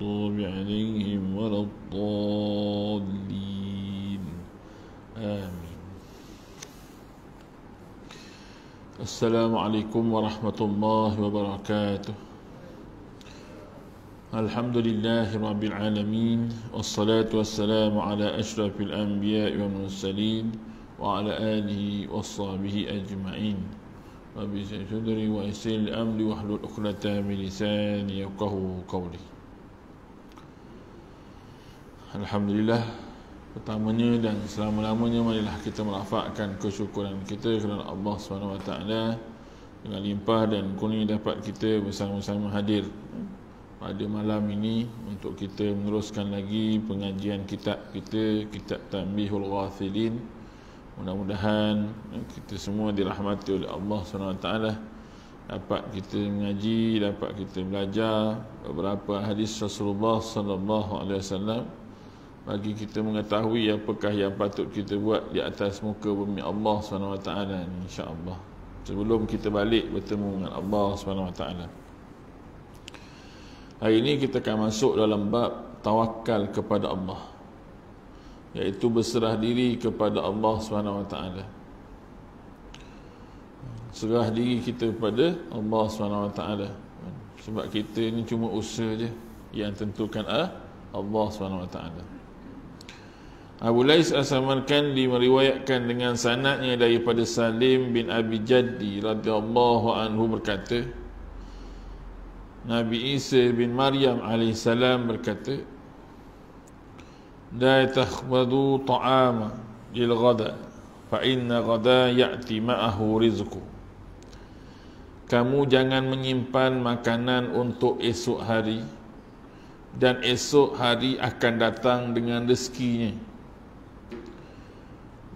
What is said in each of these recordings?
المغضوب عليهم ولا الضالين آمين السلام عليكم ورحمة الله وبركاته الحمد لله رب العالمين والصلاة والسلام على أشرف الأنبياء والمرسلين وعلى آله وصحبه أجمعين وبسجدري صدري الأمر وحلو عقدة من لساني يفقه قولي Alhamdulillah Pertamanya dan selama-lamanya Marilah kita merafakkan kesyukuran kita Kerana Allah SWT Dengan limpah dan kuning dapat kita Bersama-sama hadir Pada malam ini Untuk kita meneruskan lagi pengajian kitab kita Kitab Tanbihul Ghafilin Mudah-mudahan Kita semua dirahmati oleh Allah SWT dapat kita mengaji, dapat kita belajar beberapa hadis Rasulullah sallallahu alaihi wasallam bagi kita mengetahui apakah yang patut kita buat di atas muka bumi Allah SWT ni insyaAllah sebelum kita balik bertemu dengan Allah SWT hari ini kita akan masuk dalam bab tawakal kepada Allah iaitu berserah diri kepada Allah SWT serah diri kita kepada Allah SWT sebab kita ni cuma usaha je yang tentukan ah, Allah SWT Allah SWT Abu Lais asamarkan diriwayatkan dengan sanadnya daripada Salim bin Abi Jaddi radhiyallahu anhu berkata Nabi Isa bin Maryam alaihissalam berkata La takhbadu ta'ama lil ghada fa inna ghada ya'ti ma'ahu rizqu Kamu jangan menyimpan makanan untuk esok hari dan esok hari akan datang dengan rezekinya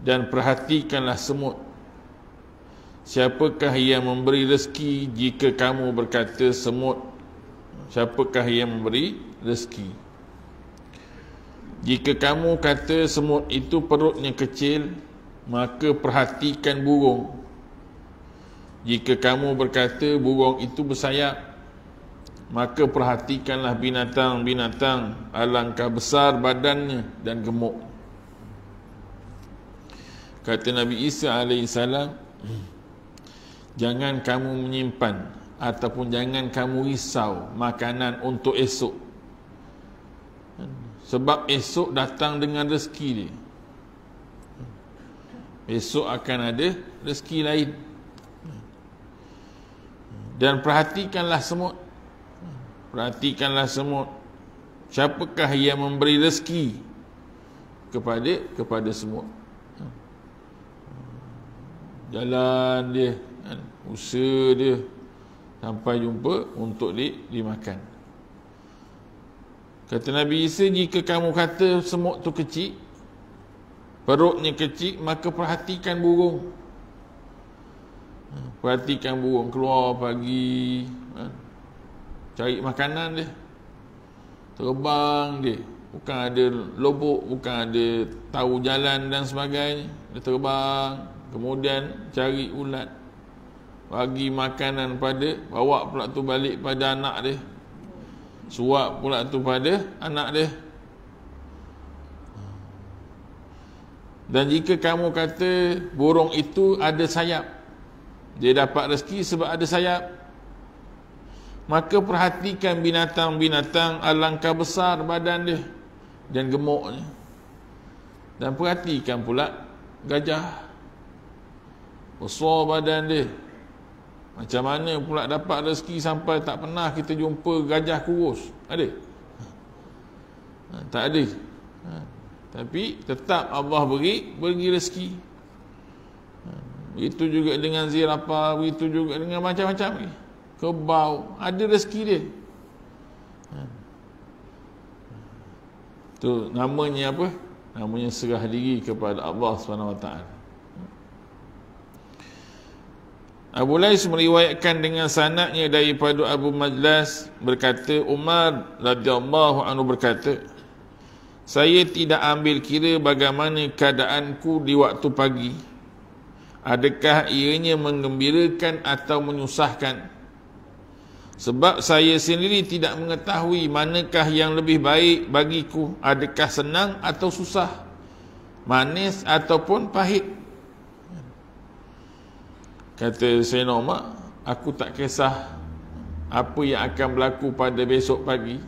dan perhatikanlah semut. Siapakah yang memberi rezeki jika kamu berkata semut? Siapakah yang memberi rezeki? Jika kamu kata semut itu perutnya kecil, maka perhatikan burung. Jika kamu berkata burung itu bersayap, maka perhatikanlah binatang-binatang alangkah besar badannya dan gemuk. Kata Nabi Isa AS Jangan kamu menyimpan Ataupun jangan kamu risau Makanan untuk esok Sebab esok datang dengan rezeki dia Esok akan ada rezeki lain Dan perhatikanlah semua, Perhatikanlah semua. Siapakah yang memberi rezeki kepada kepada semua jalan dia kan, usaha dia sampai jumpa untuk di, dimakan kata Nabi Isa jika kamu kata semut tu kecil perutnya kecil maka perhatikan burung hmm, perhatikan burung keluar pagi kan, cari makanan dia terbang dia bukan ada lobok bukan ada tahu jalan dan sebagainya dia terbang Kemudian cari ulat Bagi makanan pada Bawa pula tu balik pada anak dia Suap pula tu pada anak dia Dan jika kamu kata Burung itu ada sayap Dia dapat rezeki sebab ada sayap Maka perhatikan binatang-binatang Alangkah besar badan dia Dan gemuknya Dan perhatikan pula Gajah besar badan dia macam mana pula dapat rezeki sampai tak pernah kita jumpa gajah kurus ada ha, tak ada ha, tapi tetap Allah beri beri rezeki ha, itu juga dengan zirapa itu juga dengan macam-macam ni kebau ada rezeki dia ha. tu namanya apa namanya serah diri kepada Allah Subhanahu Wa Taala Abu Lais meriwayatkan dengan sanaknya daripada Abu Majlas berkata Umar radhiyallahu anhu berkata saya tidak ambil kira bagaimana keadaanku di waktu pagi adakah ianya mengembirakan atau menyusahkan sebab saya sendiri tidak mengetahui manakah yang lebih baik bagiku adakah senang atau susah manis ataupun pahit Kata Sayyidina Umar Aku tak kisah Apa yang akan berlaku pada besok pagi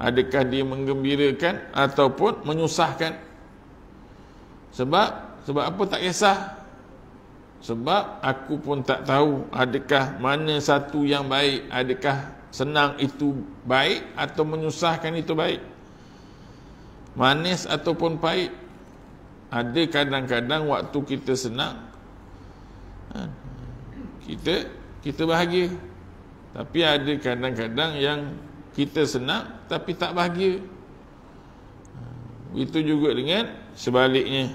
Adakah dia menggembirakan Ataupun menyusahkan Sebab Sebab apa tak kisah Sebab aku pun tak tahu Adakah mana satu yang baik Adakah senang itu baik Atau menyusahkan itu baik Manis ataupun pahit Ada kadang-kadang Waktu kita senang Ha. kita kita bahagia tapi ada kadang-kadang yang kita senang tapi tak bahagia ha. itu juga dengan sebaliknya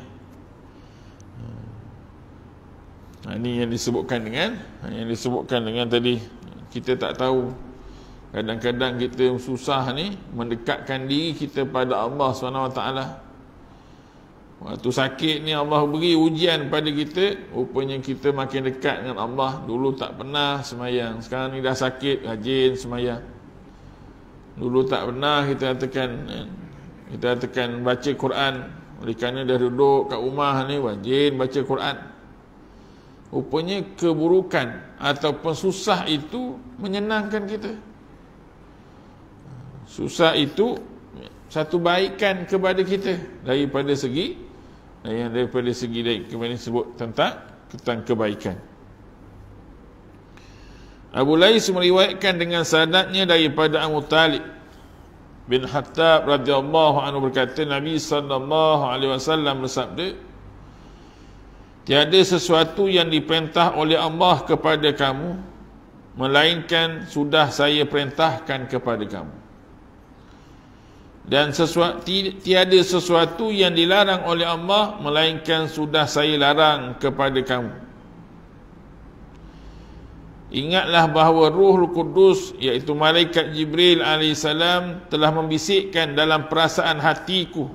Nah, ha. ini yang disebutkan dengan yang disebutkan dengan tadi kita tak tahu kadang-kadang kita susah ni mendekatkan diri kita pada Allah Swt. Waktu sakit ni Allah beri ujian pada kita Rupanya kita makin dekat dengan Allah Dulu tak pernah semayang Sekarang ni dah sakit, rajin semayang Dulu tak pernah kita katakan Kita katakan baca Quran Oleh kerana dah duduk kat rumah ni Rajin baca Quran Rupanya keburukan Ataupun susah itu Menyenangkan kita Susah itu satu baikan kepada kita daripada segi Eh, yang daripada segi dari kemarin sebut tentang tentang kebaikan Abu Lais meriwayatkan dengan sanadnya daripada Abu Talib bin Hattab radhiyallahu anhu berkata Nabi sallallahu alaihi wasallam bersabda Tiada sesuatu yang diperintah oleh Allah kepada kamu melainkan sudah saya perintahkan kepada kamu dan sesuatu tiada sesuatu yang dilarang oleh Allah melainkan sudah saya larang kepada kamu Ingatlah bahawa Ruh Kudus iaitu malaikat Jibril alaihissalam telah membisikkan dalam perasaan hatiku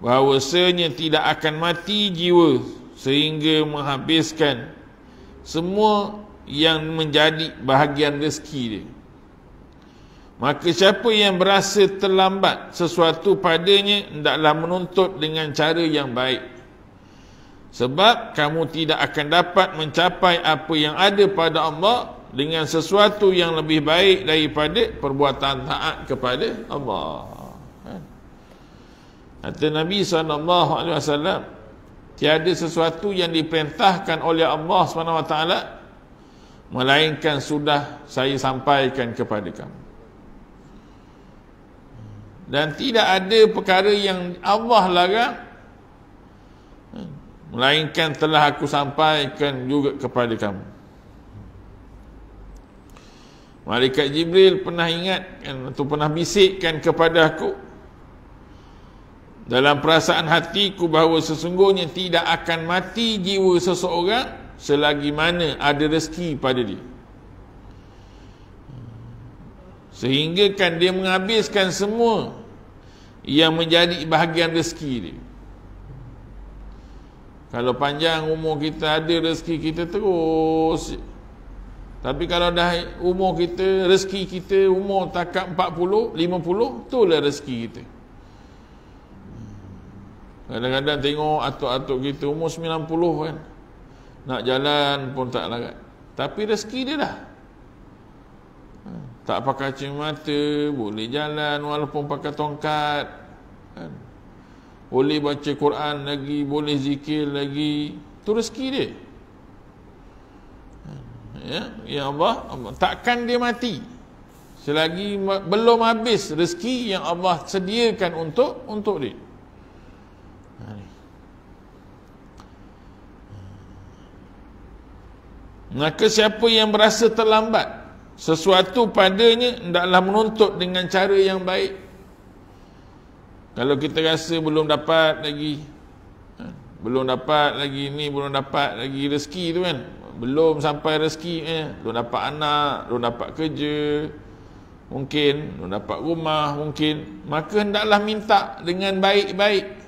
bahawa bahawasanya tidak akan mati jiwa sehingga menghabiskan semua yang menjadi bahagian rezeki dia Maka siapa yang berasa terlambat sesuatu padanya hendaklah menuntut dengan cara yang baik. Sebab kamu tidak akan dapat mencapai apa yang ada pada Allah dengan sesuatu yang lebih baik daripada perbuatan taat kepada Allah. Kan? Kata Nabi SAW, tiada sesuatu yang diperintahkan oleh Allah SWT, melainkan sudah saya sampaikan kepada kamu dan tidak ada perkara yang Allah larang melainkan telah aku sampaikan juga kepada kamu Malaikat Jibril pernah ingatkan atau pernah bisikkan kepada aku dalam perasaan hatiku bahawa sesungguhnya tidak akan mati jiwa seseorang selagi mana ada rezeki pada dia Sehinggakan dia menghabiskan semua Yang menjadi bahagian rezeki dia Kalau panjang umur kita ada rezeki kita terus Tapi kalau dah umur kita Rezeki kita umur takat 40, 50 Itulah rezeki kita Kadang-kadang tengok atuk-atuk kita umur 90 kan Nak jalan pun tak larat Tapi rezeki dia dah tak pakai cermata, boleh jalan walaupun pakai tongkat. Kan? Boleh baca Quran lagi, boleh zikir lagi. Itu rezeki dia. Kan? Ya, ya Allah, takkan dia mati. Selagi belum habis rezeki yang Allah sediakan untuk untuk dia. Kan? Maka siapa yang berasa terlambat sesuatu padanya tidaklah menuntut dengan cara yang baik kalau kita rasa belum dapat lagi ha, belum dapat lagi ni belum dapat lagi rezeki tu kan belum sampai rezeki eh belum dapat anak belum dapat kerja mungkin belum dapat rumah mungkin maka hendaklah minta dengan baik-baik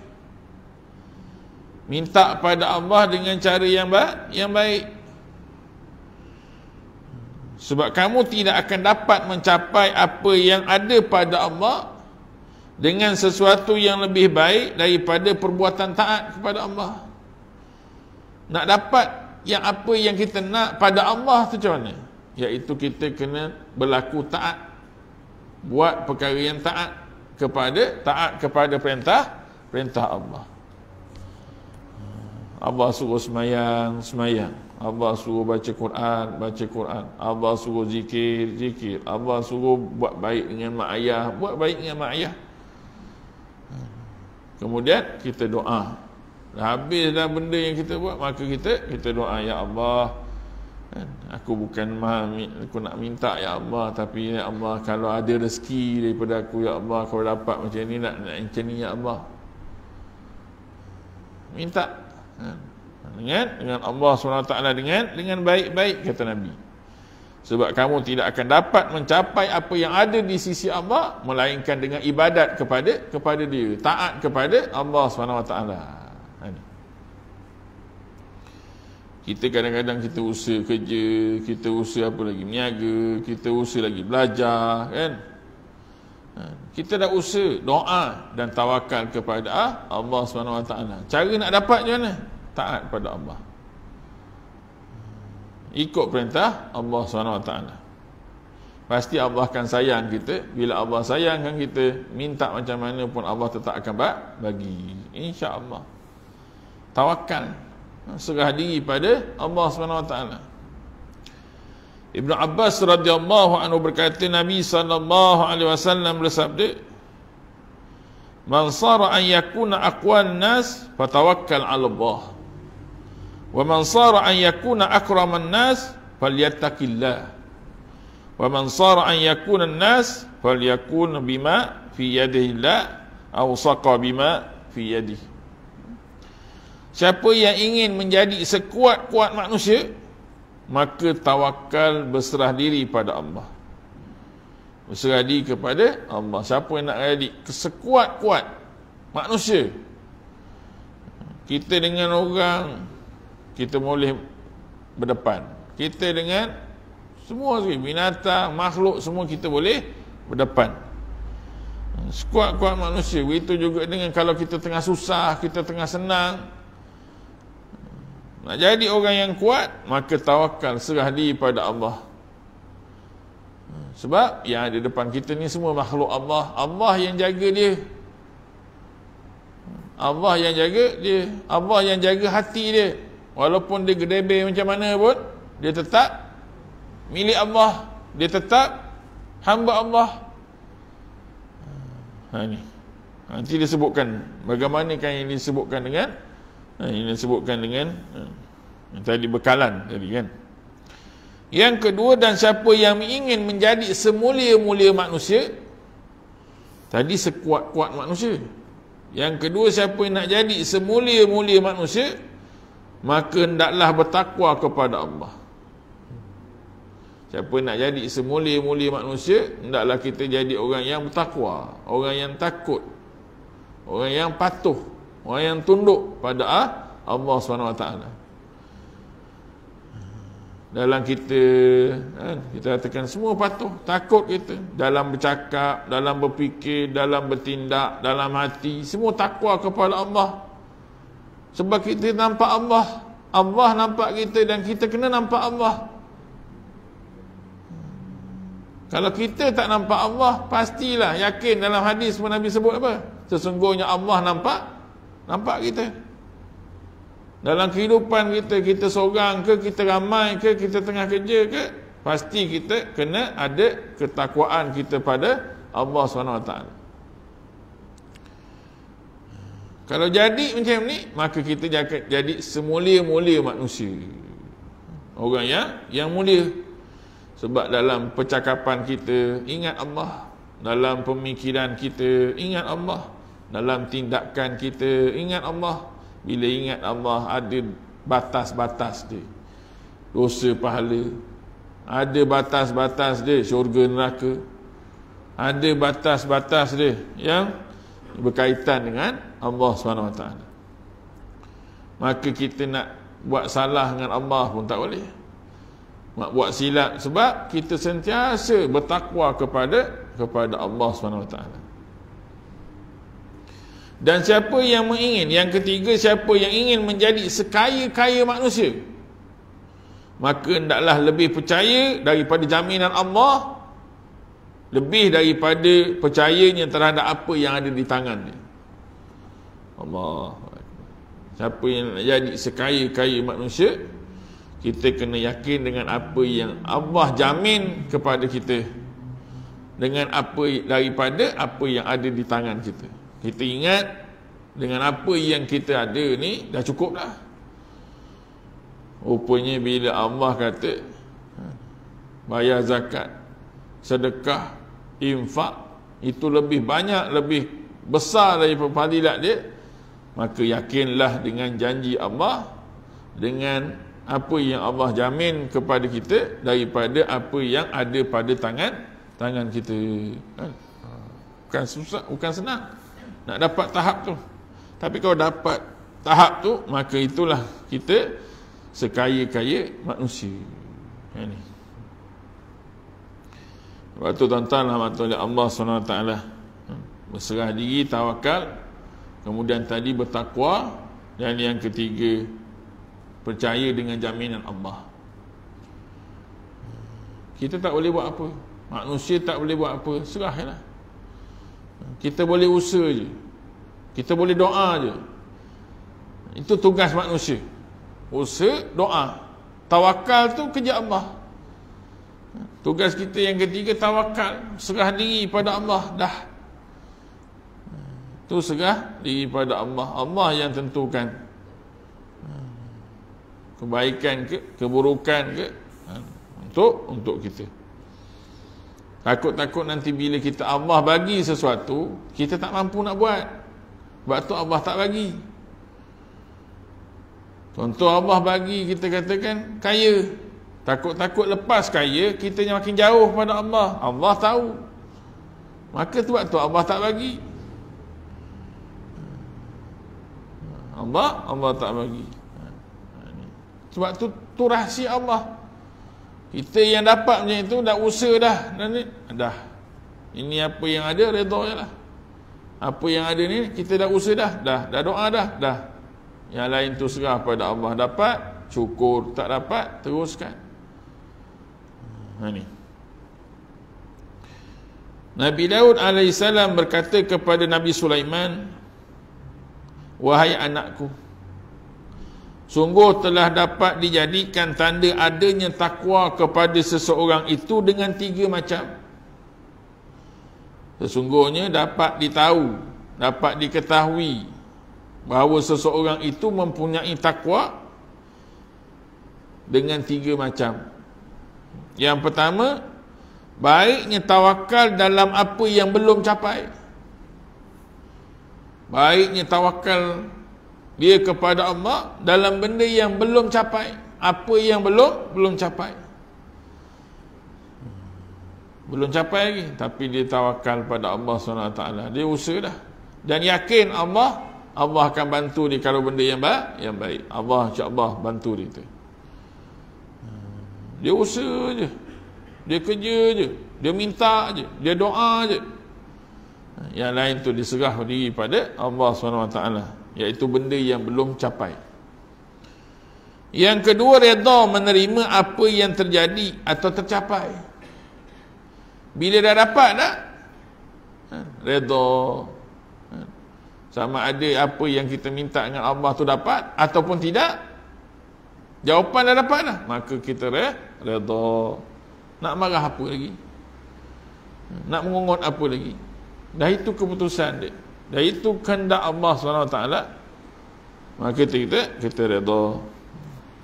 minta pada Allah dengan cara yang baik yang baik sebab kamu tidak akan dapat mencapai apa yang ada pada Allah dengan sesuatu yang lebih baik daripada perbuatan taat kepada Allah. Nak dapat yang apa yang kita nak pada Allah tu macam mana? Iaitu kita kena berlaku taat. Buat perkara yang taat kepada taat kepada perintah perintah Allah. Allah suruh semayang, semayang. Allah suruh baca Quran, baca Quran. Allah suruh zikir, zikir. Allah suruh buat baik dengan mak ayah, buat baik dengan mak ayah. Kemudian kita doa. Dah habis dah benda yang kita buat, maka kita kita doa ya Allah. Kan, aku bukan maha, aku nak minta ya Allah tapi ya Allah kalau ada rezeki daripada aku ya Allah kalau dapat macam ni nak nak macam ni ya Allah. Minta. Kan dengan dengan Allah SWT dengan dengan baik-baik kata Nabi sebab kamu tidak akan dapat mencapai apa yang ada di sisi Allah melainkan dengan ibadat kepada kepada dia taat kepada Allah SWT kita kadang-kadang kita usaha kerja kita usaha apa lagi meniaga kita usaha lagi belajar kan ha, kita dah usaha doa dan tawakal kepada ah, Allah SWT cara nak dapat macam mana taat pada Allah ikut perintah Allah SWT pasti Allah akan sayang kita bila Allah sayangkan kita minta macam mana pun Allah tetap akan bagi insyaAllah tawakal serah diri pada Allah SWT Ibn Abbas radhiyallahu anhu berkata Nabi sallallahu alaihi wasallam bersabda Man sara an yakuna aqwan nas fatawakkal 'ala Allah wa man sara an yakuna akraman nas falyattaqillah wa man sara an yakuna nas falyakun bima fi yadihi la aw saqa bima fi yadihi Siapa yang ingin menjadi sekuat-kuat manusia maka tawakal berserah diri pada Allah berserah diri kepada Allah siapa yang nak jadi sekuat-kuat manusia kita dengan orang kita boleh berdepan. Kita dengan semua binatang, makhluk semua kita boleh berdepan. Sekuat-kuat manusia Itu juga dengan kalau kita tengah susah Kita tengah senang Nak jadi orang yang kuat Maka tawakal serah diri pada Allah Sebab yang ada depan kita ni Semua makhluk Allah Allah yang jaga dia Allah yang jaga dia Allah yang jaga hati dia Walaupun dia gedebe macam mana pun Dia tetap Milik Allah Dia tetap Hamba Allah hmm, ha, ni. Ha, nanti dia sebutkan Bagaimana kan yang disebutkan dengan ha, Yang disebutkan dengan ha, Yang tadi bekalan tadi kan Yang kedua dan siapa yang ingin menjadi semulia-mulia manusia Tadi sekuat-kuat manusia Yang kedua siapa yang nak jadi semulia-mulia manusia maka hendaklah bertakwa kepada Allah. Siapa nak jadi semulia-mulia manusia, hendaklah kita jadi orang yang bertakwa, orang yang takut, orang yang patuh, orang yang tunduk pada ah, Allah SWT. Dalam kita, kan, kita katakan semua patuh, takut kita. Dalam bercakap, dalam berfikir, dalam bertindak, dalam hati, semua takwa kepada Allah sebab kita nampak Allah Allah nampak kita dan kita kena nampak Allah kalau kita tak nampak Allah pastilah yakin dalam hadis pun Nabi sebut apa sesungguhnya Allah nampak nampak kita dalam kehidupan kita kita seorang ke kita ramai ke kita tengah kerja ke pasti kita kena ada ketakwaan kita pada Allah SWT kalau jadi macam ni, maka kita akan jadi semulia-mulia manusia. Orang yang yang mulia. Sebab dalam percakapan kita, ingat Allah. Dalam pemikiran kita, ingat Allah. Dalam tindakan kita, ingat Allah. Bila ingat Allah, ada batas-batas dia. Dosa pahala. Ada batas-batas dia, syurga neraka. Ada batas-batas dia yang berkaitan dengan Allah SWT maka kita nak buat salah dengan Allah pun tak boleh nak buat silap sebab kita sentiasa bertakwa kepada kepada Allah SWT dan siapa yang ingin yang ketiga siapa yang ingin menjadi sekaya-kaya manusia maka hendaklah lebih percaya daripada jaminan Allah lebih daripada percayanya terhadap apa yang ada di tangan tangannya Allah siapa yang nak jadi sekaya-kaya manusia kita kena yakin dengan apa yang Allah jamin kepada kita dengan apa daripada apa yang ada di tangan kita kita ingat dengan apa yang kita ada ni dah cukup dah rupanya bila Allah kata ha, bayar zakat sedekah infak itu lebih banyak lebih besar daripada fadilat dia maka yakinlah dengan janji Allah dengan apa yang Allah jamin kepada kita daripada apa yang ada pada tangan tangan kita kan? bukan susah bukan senang nak dapat tahap tu tapi kalau dapat tahap tu maka itulah kita sekaya-kaya manusia ini kan? Lepas tu tuan-tuan Alhamdulillah Allah SWT hmm. Berserah diri, tawakal Kemudian tadi bertakwa Dan yang ketiga Percaya dengan jaminan Allah Kita tak boleh buat apa Manusia tak boleh buat apa Serah lah Kita boleh usaha je Kita boleh doa je Itu tugas manusia Usaha, doa Tawakal tu kerja Allah Tugas kita yang ketiga tawakal, serah diri pada Allah dah. Hmm. Tu serah diri pada Allah. Allah yang tentukan. Hmm. Kebaikan ke, keburukan ke hmm. untuk untuk kita. Takut-takut nanti bila kita Allah bagi sesuatu, kita tak mampu nak buat. Sebab tu Allah tak bagi. Contoh Allah bagi kita katakan kaya. Takut-takut lepas kaya, kita makin jauh pada Allah. Allah tahu. Maka sebab tu Allah tak bagi. Allah, Allah tak bagi. Sebab tu, tu rahsia Allah. Kita yang dapat macam itu, dah usaha dah. Dan ni, dah. Ini apa yang ada, redor je lah. Apa yang ada ni, kita dah usaha dah. Dah, dah doa dah, dah. Yang lain tu serah pada Allah. Dapat, syukur. Tak dapat, teruskan. Ha ni. Nabi Daud AS berkata kepada Nabi Sulaiman Wahai anakku Sungguh telah dapat dijadikan tanda adanya takwa kepada seseorang itu dengan tiga macam Sesungguhnya dapat ditahu, dapat diketahui Bahawa seseorang itu mempunyai takwa Dengan tiga macam yang pertama, baiknya tawakal dalam apa yang belum capai. Baiknya tawakal dia kepada Allah dalam benda yang belum capai. Apa yang belum, belum capai. Belum capai lagi. Tapi dia tawakal pada Allah SWT. Dia usaha dah. Dan yakin Allah, Allah akan bantu dia kalau benda yang baik. Yang baik. Allah insyaAllah bantu dia. Tu. Dia usaha je. Dia kerja je. Dia minta je. Dia doa je. Yang lain tu diserah diri pada Allah SWT. Iaitu benda yang belum capai. Yang kedua, reda menerima apa yang terjadi atau tercapai. Bila dah dapat dah, ha, reda. Ha, sama ada apa yang kita minta dengan Allah tu dapat ataupun tidak, Jawapan dah dapat dah. Maka kita re, redha. Nak marah apa lagi? Nak mengungut apa lagi? Dah itu keputusan dia. Dah itu kehendak Allah SWT. Maka kita, kita, kita redha.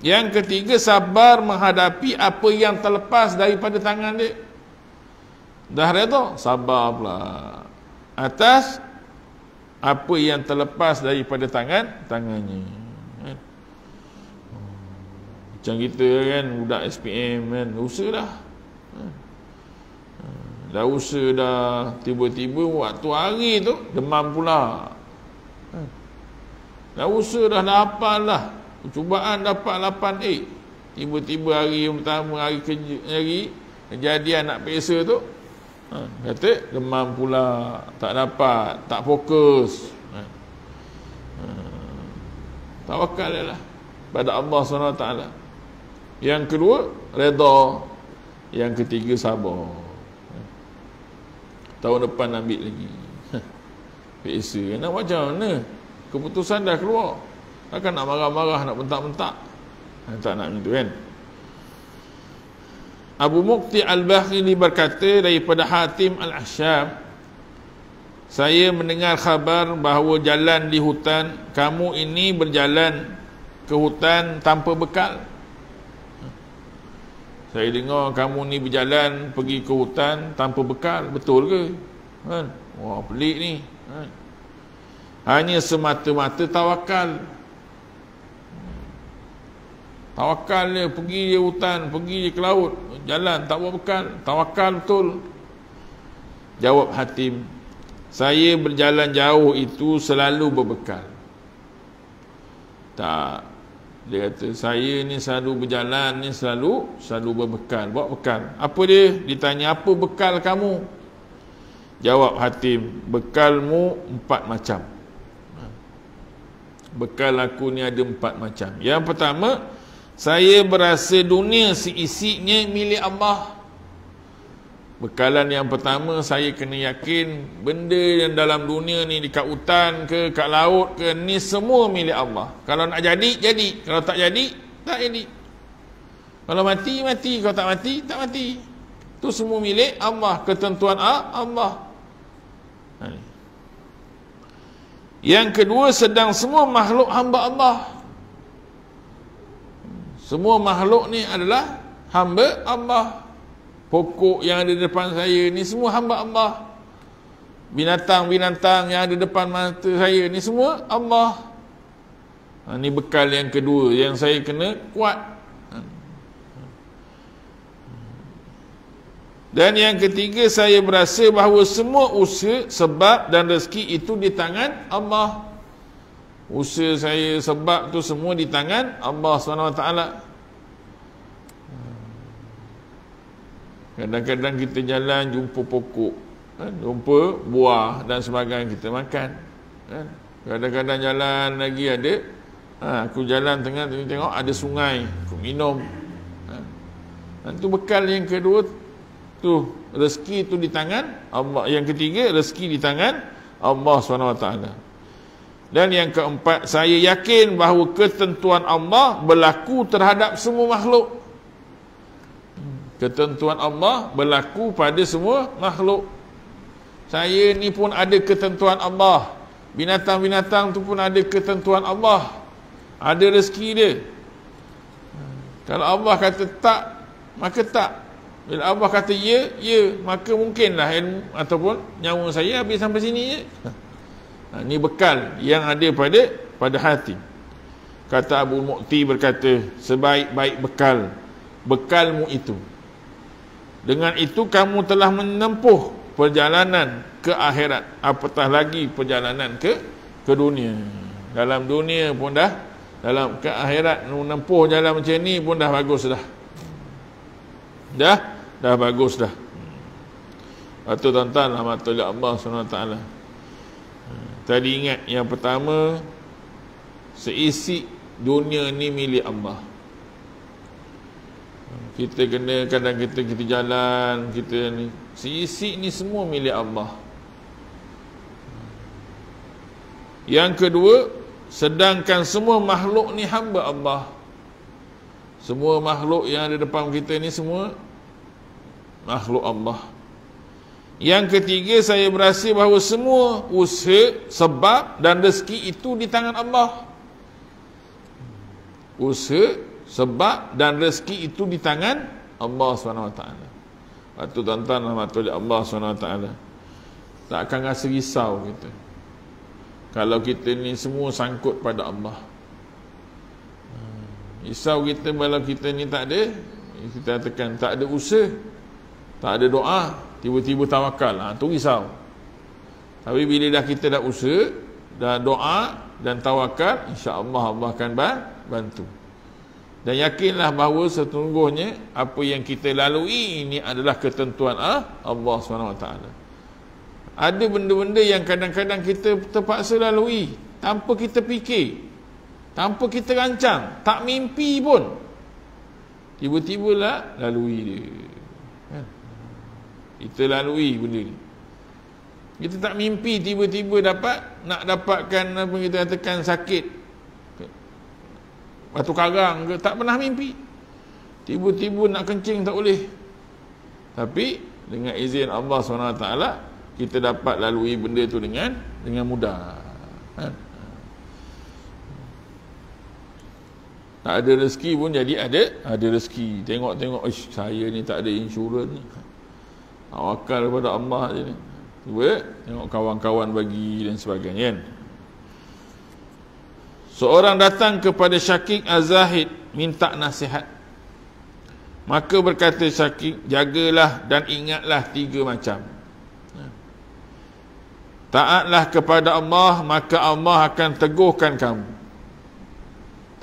Yang ketiga, sabar menghadapi apa yang terlepas daripada tangan dia. Dah redha, sabar pula. Atas apa yang terlepas daripada tangan, tangannya. Macam kita kan budak SPM kan usah dah. Ha. ha. Dah usah dah tiba-tiba waktu hari tu demam pula. Ha. Dah usah dah lah. dapat lah. cubaan dapat eh. 8A. Tiba-tiba hari yang pertama hari kerja kejadian nak peksa tu ha. kata demam pula tak dapat tak fokus tak ha. ha. lah pada Allah SWT yang kedua reda. Yang ketiga sabar. Tahun depan ambil lagi. Biasa kan nak macam mana? Keputusan dah keluar. Takkan nak marah-marah, nak mentak-mentak. Ha, tak nak macam kan? Abu Mukti Al-Bahri berkata daripada Hatim Al-Asyam Saya mendengar khabar bahawa jalan di hutan Kamu ini berjalan ke hutan tanpa bekal saya dengar kamu ni berjalan pergi ke hutan tanpa bekal, betul ke? Kan? Wah, pelik ni. Kan? Hanya semata-mata tawakal. Tawakal dia pergi ke hutan, pergi ke laut, jalan tak bawa bekal, tawakal betul. Jawab Hatim, saya berjalan jauh itu selalu berbekal. Tak, dia kata saya ni selalu berjalan ni selalu selalu berbekal, bawa bekal. Apa dia? Ditanya apa bekal kamu? Jawab Hatim, bekalmu empat macam. Bekal aku ni ada empat macam. Yang pertama, saya berasa dunia seisinya milik Allah. Bekalan yang pertama saya kena yakin benda yang dalam dunia ni dekat hutan ke kat laut ke ni semua milik Allah. Kalau nak jadi jadi, kalau tak jadi tak jadi. Kalau mati mati, kalau tak mati tak mati. Tu semua milik Allah, ketentuan Allah. Yang kedua sedang semua makhluk hamba Allah. Semua makhluk ni adalah hamba Allah pokok yang ada depan saya ni semua hamba Allah binatang-binatang yang ada depan mata saya ni semua Allah ha, ni bekal yang kedua yang saya kena kuat ha. Dan yang ketiga saya berasa bahawa semua usaha sebab dan rezeki itu di tangan Allah. Usaha saya sebab tu semua di tangan Allah Swt. Kadang-kadang kita jalan jumpa pokok kan? Jumpa buah dan sebagainya kita makan kan? Kadang-kadang jalan lagi ada ha, Aku jalan tengah tengok ada sungai Aku minum ha. Itu bekal yang kedua tu rezeki tu di tangan Allah yang ketiga rezeki di tangan Allah SWT dan yang keempat saya yakin bahawa ketentuan Allah berlaku terhadap semua makhluk ketentuan Allah berlaku pada semua makhluk saya ni pun ada ketentuan Allah binatang-binatang tu pun ada ketentuan Allah ada rezeki dia kalau Allah kata tak maka tak bila Allah kata ya, ya maka mungkinlah ilmu ataupun nyawa saya habis sampai sini je ha, ni bekal yang ada pada pada hati kata Abu Mu'ti berkata sebaik-baik bekal bekalmu itu dengan itu kamu telah menempuh perjalanan ke akhirat. Apatah lagi perjalanan ke ke dunia. Dalam dunia pun dah dalam ke akhirat menempuh jalan macam ni pun dah bagus dah. Dah dah bagus dah. Atau tuan-tuan rahmatul Allah SWT Tadi ingat yang pertama Seisi dunia ni milik Allah kita kena kadang kita kita jalan kita ni sisi ni semua milik Allah yang kedua sedangkan semua makhluk ni hamba Allah semua makhluk yang ada depan kita ni semua makhluk Allah yang ketiga saya merasa bahawa semua usaha sebab dan rezeki itu di tangan Allah usaha sebab dan rezeki itu di tangan Allah SWT waktu tuan-tuan rahmat Allah SWT tak akan rasa risau kita kalau kita ni semua sangkut pada Allah hmm, risau kita kalau kita ni tak ada kita katakan tak ada usaha tak ada doa tiba-tiba tawakal ha, tu risau tapi bila dah kita dah usaha dah doa dan tawakal insya-Allah Allah akan bantu dan yakinlah bahawa setungguhnya apa yang kita lalui ini adalah ketentuan ah, Allah SWT ada benda-benda yang kadang-kadang kita terpaksa lalui tanpa kita fikir tanpa kita rancang tak mimpi pun tiba-tiba lah lalui dia kan? kita lalui benda ni kita tak mimpi tiba-tiba dapat nak dapatkan apa kita katakan sakit batu karang ke tak pernah mimpi tiba-tiba nak kencing tak boleh tapi dengan izin Allah SWT kita dapat lalui benda tu dengan dengan mudah kan? tak ada rezeki pun jadi ada ada rezeki tengok-tengok saya ni tak ada insurans ni awakal kepada Allah je ni tiba tengok kawan-kawan bagi dan sebagainya kan Seorang datang kepada Syakik Az-Zahid minta nasihat. Maka berkata Syakik, jagalah dan ingatlah tiga macam. Ya. Taatlah kepada Allah, maka Allah akan teguhkan kamu.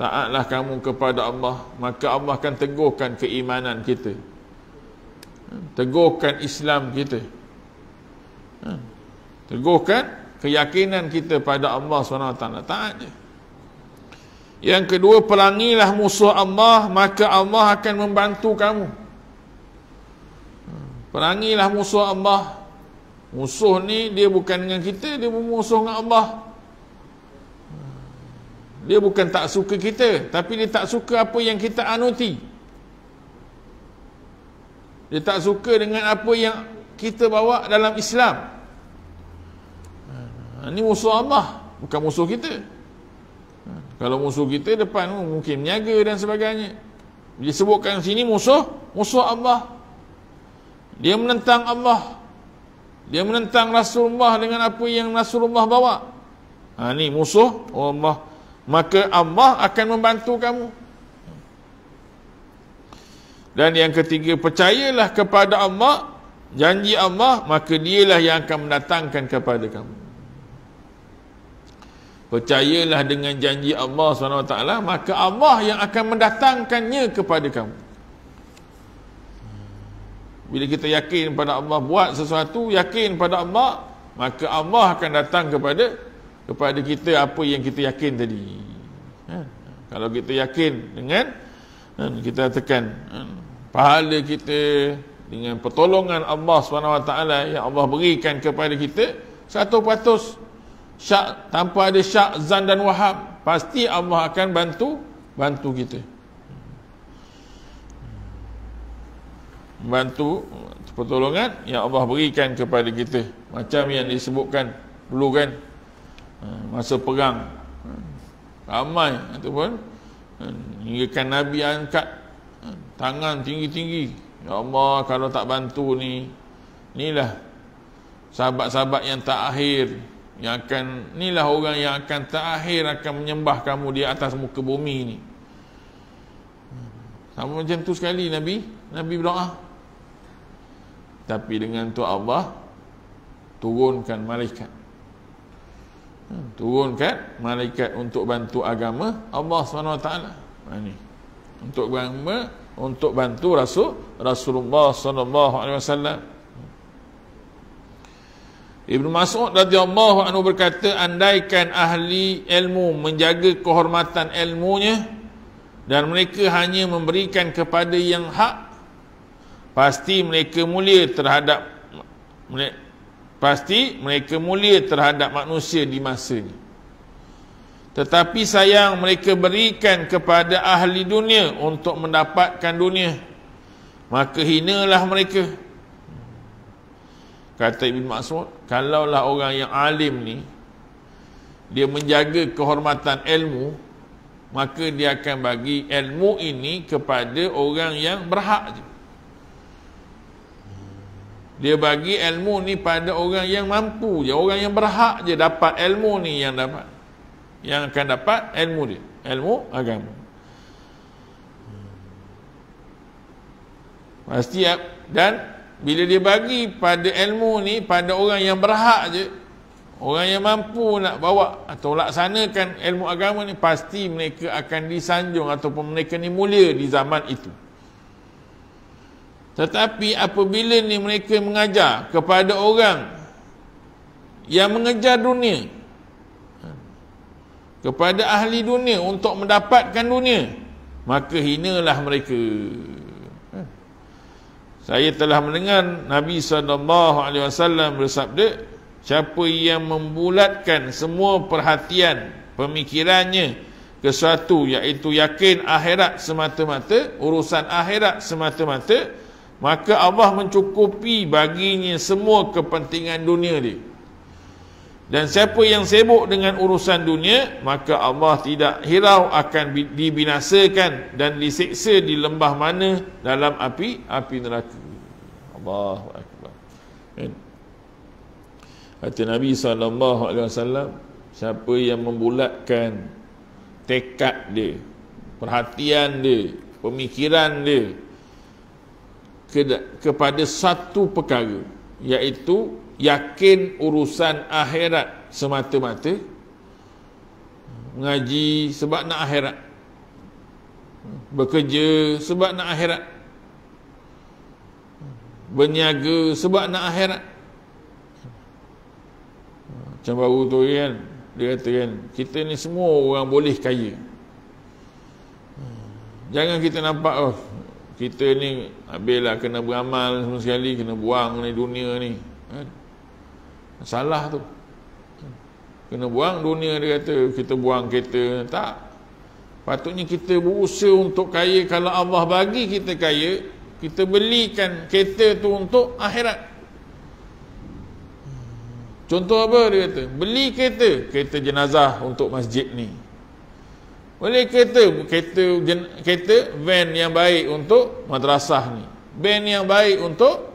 Taatlah kamu kepada Allah, maka Allah akan teguhkan keimanan kita. Ya. Teguhkan Islam kita. Ya. Teguhkan keyakinan kita pada Allah SWT. Taat dia. Yang kedua perangilah musuh Allah maka Allah akan membantu kamu. Hmm, perangilah musuh Allah. Musuh ni dia bukan dengan kita, dia musuh dengan Allah. Hmm, dia bukan tak suka kita, tapi dia tak suka apa yang kita anuti. Dia tak suka dengan apa yang kita bawa dalam Islam. Hmm, ini musuh Allah, bukan musuh kita. Kalau musuh kita depan mungkin meniaga dan sebagainya. Dia sebutkan sini musuh, musuh Allah. Dia menentang Allah. Dia menentang Rasulullah dengan apa yang Rasulullah bawa. Ha, ini musuh oh Allah. Maka Allah akan membantu kamu. Dan yang ketiga, percayalah kepada Allah. Janji Allah, maka dialah yang akan mendatangkan kepada kamu. Percayalah dengan janji Allah SWT Maka Allah yang akan mendatangkannya kepada kamu Bila kita yakin pada Allah buat sesuatu Yakin pada Allah Maka Allah akan datang kepada Kepada kita apa yang kita yakin tadi ha? Kalau kita yakin dengan ha, Kita katakan ha, Pahala kita Dengan pertolongan Allah SWT Yang Allah berikan kepada kita Satu peratus syak tanpa ada syak zan dan wahab pasti Allah akan bantu bantu kita bantu pertolongan yang Allah berikan kepada kita macam yang disebutkan dulu kan ha, masa perang ha, ramai ataupun ha, hinggakan Nabi angkat tangan tinggi-tinggi Ya Allah kalau tak bantu ni inilah sahabat-sahabat yang tak akhir yang akan inilah orang yang akan terakhir akan menyembah kamu di atas muka bumi ni hmm. sama macam tu sekali Nabi Nabi berdoa tapi dengan tu Allah turunkan malaikat hmm, turunkan malaikat untuk bantu agama Allah SWT ini ha, untuk agama untuk bantu Rasul Rasulullah SAW Ibnu Mas'ud radhiyallahu anhu berkata andaikan ahli ilmu menjaga kehormatan ilmunya dan mereka hanya memberikan kepada yang hak pasti mereka mulia terhadap pasti mereka mulia terhadap manusia di masanya tetapi sayang mereka berikan kepada ahli dunia untuk mendapatkan dunia maka hinalah mereka Kata Ibn Mas'ud, kalaulah orang yang alim ni, dia menjaga kehormatan ilmu, maka dia akan bagi ilmu ini kepada orang yang berhak. Dia bagi ilmu ni pada orang yang mampu je. Orang yang berhak je dapat ilmu ni yang dapat. Yang akan dapat ilmu dia. Ilmu agama. Pasti dan bila dia bagi pada ilmu ni pada orang yang berhak je orang yang mampu nak bawa atau laksanakan ilmu agama ni pasti mereka akan disanjung ataupun mereka ni mulia di zaman itu tetapi apabila ni mereka mengajar kepada orang yang mengejar dunia kepada ahli dunia untuk mendapatkan dunia maka hinalah mereka saya telah mendengar Nabi SAW bersabda, siapa yang membulatkan semua perhatian, pemikirannya ke suatu iaitu yakin akhirat semata-mata, urusan akhirat semata-mata, maka Allah mencukupi baginya semua kepentingan dunia dia. Dan siapa yang sibuk dengan urusan dunia, maka Allah tidak hirau akan dibinasakan dan disiksa di lembah mana dalam api api neraka. Allah akbar. Kan? Kata Nabi saw. siapa yang membulatkan tekad dia, perhatian dia, pemikiran dia kepada satu perkara iaitu yakin urusan akhirat semata-mata mengaji sebab nak akhirat bekerja sebab nak akhirat berniaga sebab nak akhirat macam baru tu kan dia kata kan kita ni semua orang boleh kaya jangan kita nampak oh, kita ni habislah kena beramal semua sekali kena buang ni dunia ni Salah tu. Kena buang dunia dia kata kita buang kereta tak. Patutnya kita berusaha untuk kaya kalau Allah bagi kita kaya, kita belikan kereta tu untuk akhirat. Contoh apa dia kata? Beli kereta, kereta jenazah untuk masjid ni. Beli kereta, kereta jen, kereta van yang baik untuk madrasah ni. Van yang baik untuk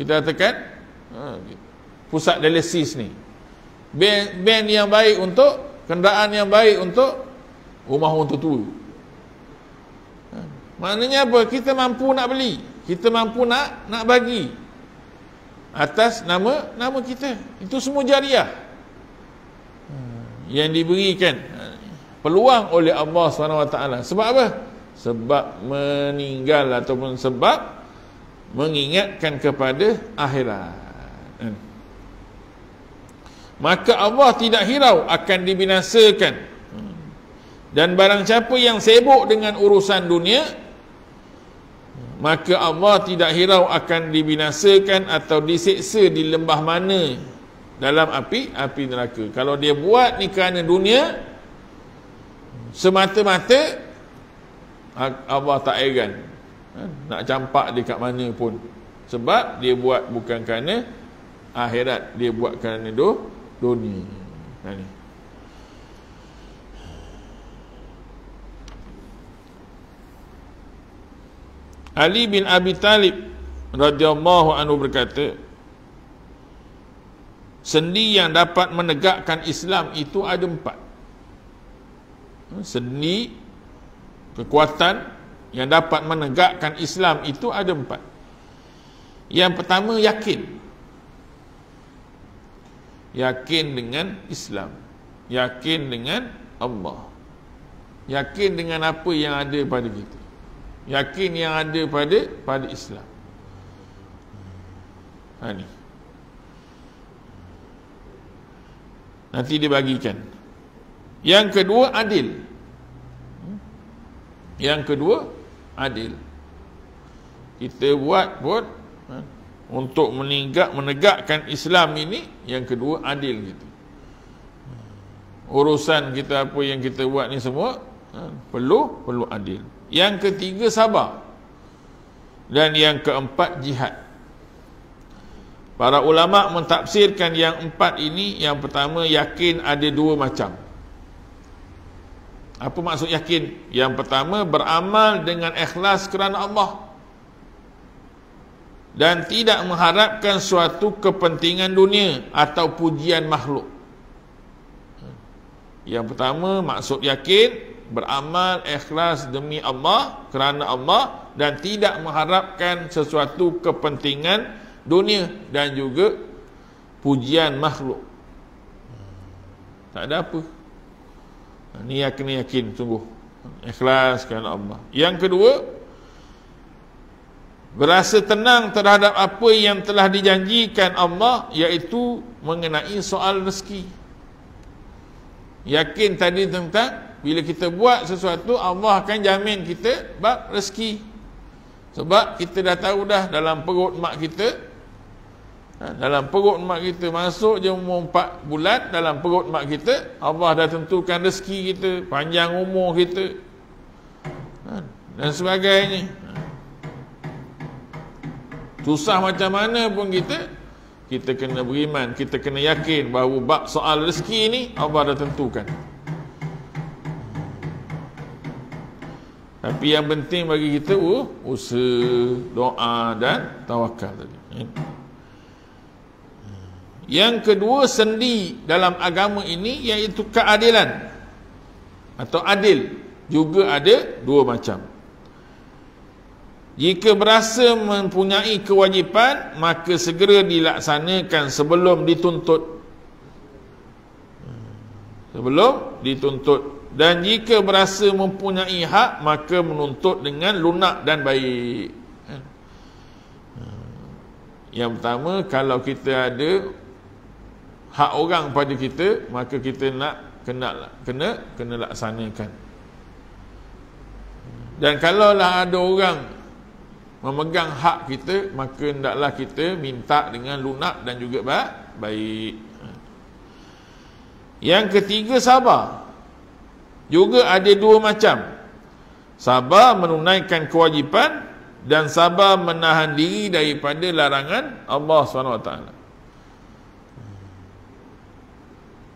kita katakan ha, pusat dialisis ni ben band yang baik untuk kenderaan yang baik untuk rumah orang tertua ha. maknanya apa kita mampu nak beli kita mampu nak nak bagi atas nama nama kita itu semua jariah ha. yang diberikan ha. peluang oleh Allah SWT sebab apa? sebab meninggal ataupun sebab mengingatkan kepada akhirat hmm maka Allah tidak hirau akan dibinasakan dan barang siapa yang sibuk dengan urusan dunia maka Allah tidak hirau akan dibinasakan atau diseksa di lembah mana dalam api api neraka kalau dia buat ni kerana dunia semata-mata Allah tak heran ha, nak campak dia kat mana pun sebab dia buat bukan kerana akhirat dia buat kerana dunia Doni Nani Ali bin Abi Talib radhiyallahu anhu berkata Sendi yang dapat menegakkan Islam itu ada empat Sendi Kekuatan Yang dapat menegakkan Islam itu ada empat Yang pertama yakin yakin dengan Islam yakin dengan Allah yakin dengan apa yang ada pada kita yakin yang ada pada pada Islam ha ni nanti dibagikan yang kedua adil yang kedua adil kita buat buat untuk meninggak, menegakkan Islam ini yang kedua adil gitu. Urusan kita apa yang kita buat ni semua ha, perlu perlu adil. Yang ketiga sabar. Dan yang keempat jihad. Para ulama mentafsirkan yang empat ini yang pertama yakin ada dua macam. Apa maksud yakin? Yang pertama beramal dengan ikhlas kerana Allah dan tidak mengharapkan suatu kepentingan dunia atau pujian makhluk. Yang pertama maksud yakin beramal ikhlas demi Allah kerana Allah dan tidak mengharapkan sesuatu kepentingan dunia dan juga pujian makhluk. Tak ada apa. Ni yakin yakin sungguh ikhlas kerana Allah. Yang kedua berasa tenang terhadap apa yang telah dijanjikan Allah iaitu mengenai soal rezeki yakin tadi tentang bila kita buat sesuatu Allah akan jamin kita bab rezeki sebab kita dah tahu dah dalam perut mak kita ha, dalam perut mak kita masuk je umur 4 bulan dalam perut mak kita Allah dah tentukan rezeki kita panjang umur kita ha, dan sebagainya Susah macam mana pun kita Kita kena beriman Kita kena yakin bahawa bab soal rezeki ni Allah dah tentukan Tapi yang penting bagi kita uh, Usaha, doa dan tawakal tadi hmm. Yang kedua sendi dalam agama ini Iaitu keadilan Atau adil Juga ada dua macam jika berasa mempunyai kewajipan, maka segera dilaksanakan sebelum dituntut. Sebelum dituntut. Dan jika berasa mempunyai hak, maka menuntut dengan lunak dan baik. Yang pertama, kalau kita ada hak orang pada kita, maka kita nak kena kena kena laksanakan. Dan kalaulah ada orang memegang hak kita maka hendaklah kita minta dengan lunak dan juga baik baik yang ketiga sabar juga ada dua macam sabar menunaikan kewajipan dan sabar menahan diri daripada larangan Allah SWT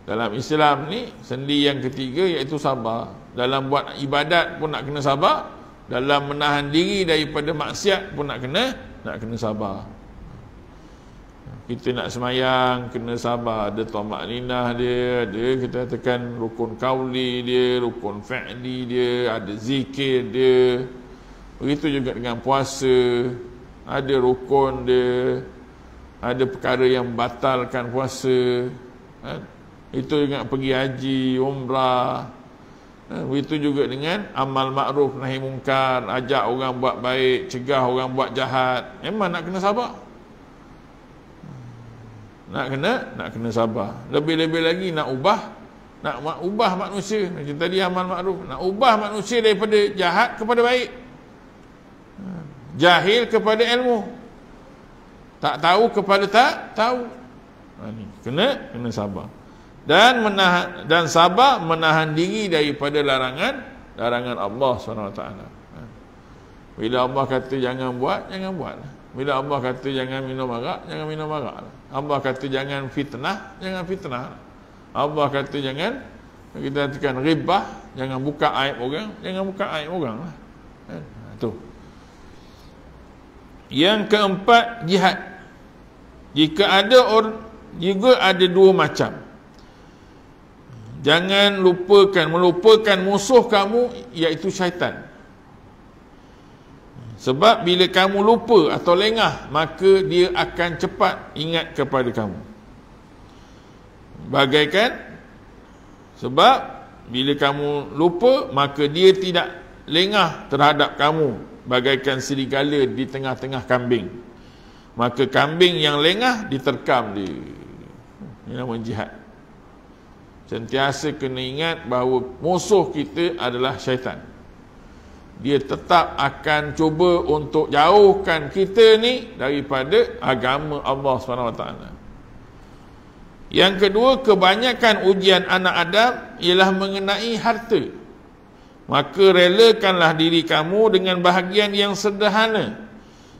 dalam Islam ni sendi yang ketiga iaitu sabar dalam buat ibadat pun nak kena sabar dalam menahan diri daripada maksiat pun nak kena nak kena sabar kita nak semayang kena sabar ada tomak ninah dia ada kita tekan rukun kauli dia rukun fa'li dia ada zikir dia begitu juga dengan puasa ada rukun dia ada perkara yang batalkan puasa ha? itu juga pergi haji umrah Ha, begitu juga dengan amal makruf nahi mungkar, ajak orang buat baik, cegah orang buat jahat. Memang nak kena sabar. Nak kena, nak kena sabar. Lebih-lebih lagi nak ubah, nak ubah manusia. Macam tadi amal makruf, nak ubah manusia daripada jahat kepada baik. Ha, jahil kepada ilmu. Tak tahu kepada tak tahu. Ha, kena, kena sabar dan menahan, dan sabar menahan diri daripada larangan larangan Allah SWT bila Allah kata jangan buat, jangan buat bila Allah kata jangan minum arak, jangan minum arak Allah kata jangan fitnah, jangan fitnah Allah kata jangan kita katakan riba, jangan buka aib orang, jangan buka aib orang lah. Kan? Ha, tu. Yang keempat jihad. Jika ada or, juga ada dua macam. Jangan lupakan melupakan musuh kamu iaitu syaitan. Sebab bila kamu lupa atau lengah maka dia akan cepat ingat kepada kamu. Bagaikan sebab bila kamu lupa maka dia tidak lengah terhadap kamu bagaikan serigala di tengah-tengah kambing. Maka kambing yang lengah diterkam dia. Ini nama jihad sentiasa kena ingat bahawa musuh kita adalah syaitan. Dia tetap akan cuba untuk jauhkan kita ni daripada agama Allah SWT. Yang kedua, kebanyakan ujian anak Adam ialah mengenai harta. Maka relakanlah diri kamu dengan bahagian yang sederhana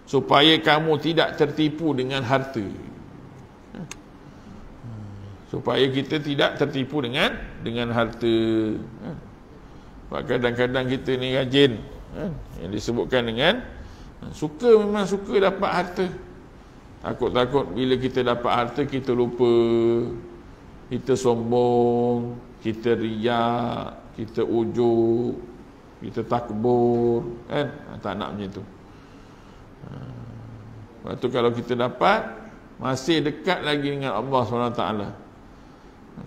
supaya kamu tidak tertipu dengan harta supaya kita tidak tertipu dengan dengan harta ha. sebab kadang-kadang kita ni rajin ha, yang disebutkan dengan ha, suka memang suka dapat harta takut-takut bila kita dapat harta kita lupa kita sombong kita riak kita ujuk kita takbur kan tak nak macam tu Lepas tu kalau kita dapat Masih dekat lagi dengan Allah SWT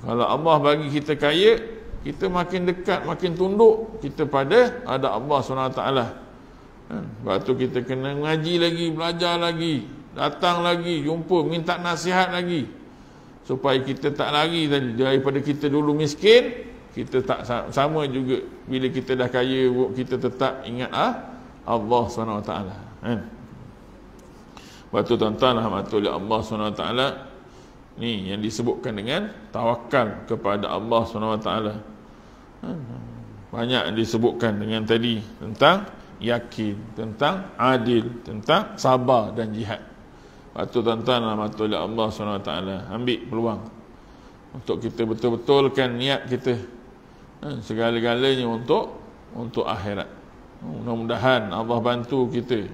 kalau Allah bagi kita kaya, kita makin dekat, makin tunduk kita pada ada Allah SWT. Lepas ha, tu kita kena ngaji lagi, belajar lagi, datang lagi, jumpa, minta nasihat lagi. Supaya kita tak lari tadi. Daripada kita dulu miskin, kita tak sama juga. Bila kita dah kaya, kita tetap ingat ah, Allah SWT. Ha. Lepas tu tuan-tuan, Alhamdulillah Allah SWT ni yang disebutkan dengan tawakal kepada Allah SWT hmm. banyak disebutkan dengan tadi tentang yakin, tentang adil, tentang sabar dan jihad waktu tuan-tuan oleh Allah SWT ambil peluang untuk kita betul-betulkan niat kita hmm. segala-galanya untuk untuk akhirat hmm. mudah-mudahan Allah bantu kita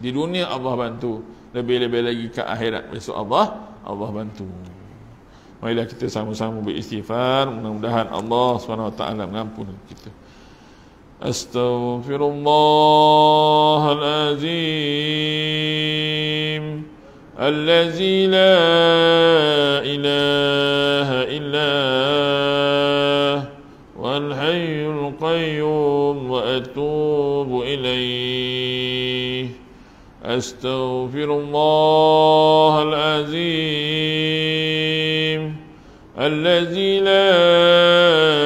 di dunia Allah bantu lebih-lebih lagi ke akhirat besok Allah Allah bantu. Marilah kita sama-sama beristighfar, mudah-mudahan Allah SWT mengampun kita. Astaghfirullahalazim Allazi la ilaha illa Wal hayyul qayyum wa atubu ilaih أستغفر الله العظيم الذي لا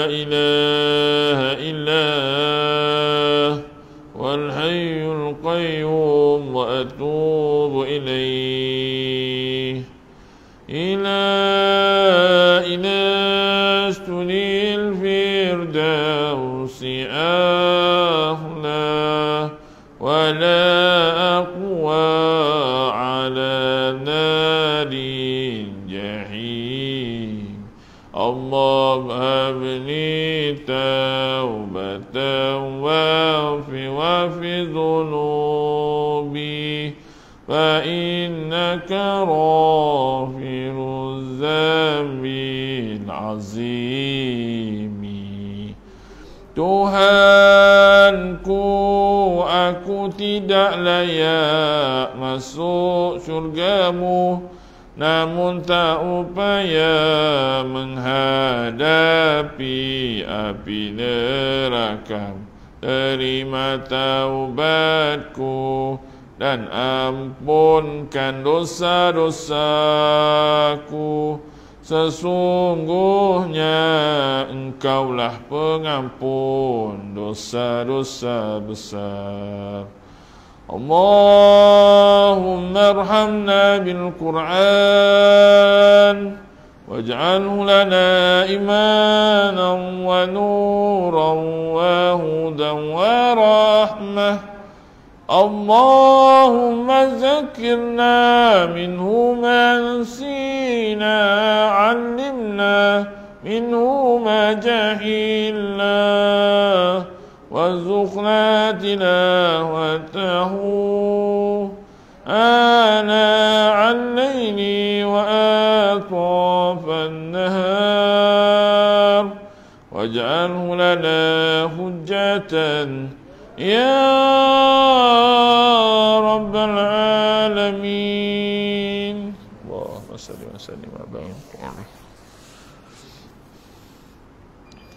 Sesungguhnya engkaulah pengampun dosa-dosa besar Allahumma arhamna bil Qur'an واجعله لنا إمانا ونورا وهدى ورحمة اللهم ذكرنا منه ما نسي منه ما جهلنا وارزقنا تلاوته آناء الليل وآطاف النهار واجعله لنا حجة يا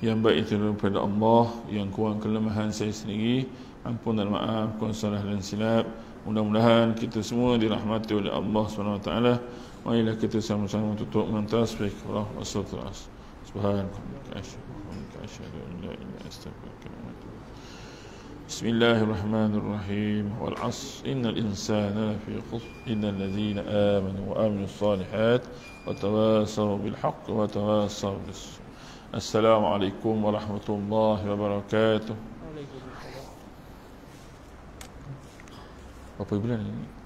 yang baik itu daripada Allah yang kurang kelemahan saya sendiri ampun dan maaf kurang salah dan silap mudah-mudahan kita semua dirahmati oleh Allah SWT marilah kita sama-sama tutup mantas baik Allah SWT بسم الله الرحمن الرحيم والعصر إن الإنسان في خصر إن الذين آمنوا وآمنوا الصالحات وتواصوا بالحق وتواصوا بالصبر السلام عليكم ورحمة الله وبركاته Apa bulan ini?